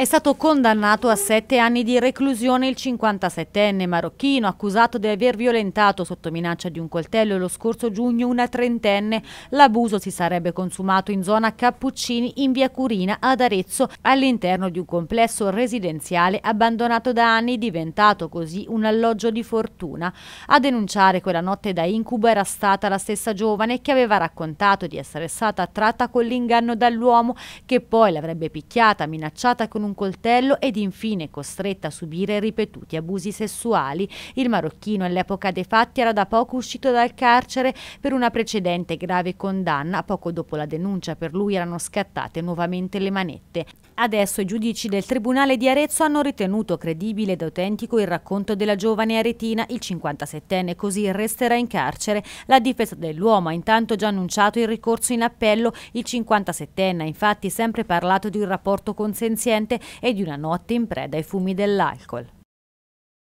È stato condannato a sette anni di reclusione il 57enne marocchino accusato di aver violentato sotto minaccia di un coltello lo scorso giugno una trentenne. L'abuso si sarebbe consumato in zona Cappuccini in via Curina ad Arezzo all'interno di un complesso residenziale abbandonato da anni diventato così un alloggio di fortuna. A denunciare quella notte da incubo era stata la stessa giovane che aveva raccontato di essere stata tratta con l'inganno dall'uomo che poi l'avrebbe picchiata, minacciata con un un coltello ed infine costretta a subire ripetuti abusi sessuali. Il marocchino all'epoca dei fatti era da poco uscito dal carcere per una precedente grave condanna. Poco dopo la denuncia per lui erano scattate nuovamente le manette. Adesso i giudici del Tribunale di Arezzo hanno ritenuto credibile ed autentico il racconto della giovane aretina. Il 57enne così resterà in carcere. La difesa dell'uomo ha intanto già annunciato il ricorso in appello. Il 57enne ha infatti sempre parlato di un rapporto consenziente e di una notte in preda ai fumi dell'alcol.